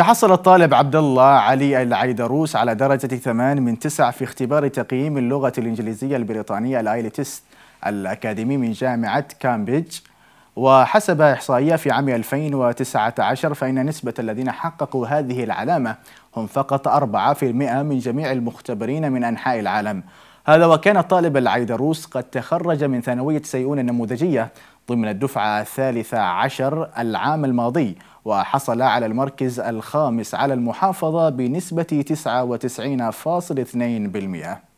تحصل الطالب عبد الله علي العيدروس على درجة 8 من 9 في اختبار تقييم اللغة الإنجليزية البريطانية الآيلتس الأكاديمي من جامعة كامبريدج وحسب إحصائية في عام 2019 فإن نسبة الذين حققوا هذه العلامة هم فقط 4% من جميع المختبرين من أنحاء العالم هذا وكان الطالب العيدروس قد تخرج من ثانوية سيئون النموذجية ضمن الدفعة الثالثة عشر العام الماضي وحصل على المركز الخامس على المحافظة بنسبة 99.2%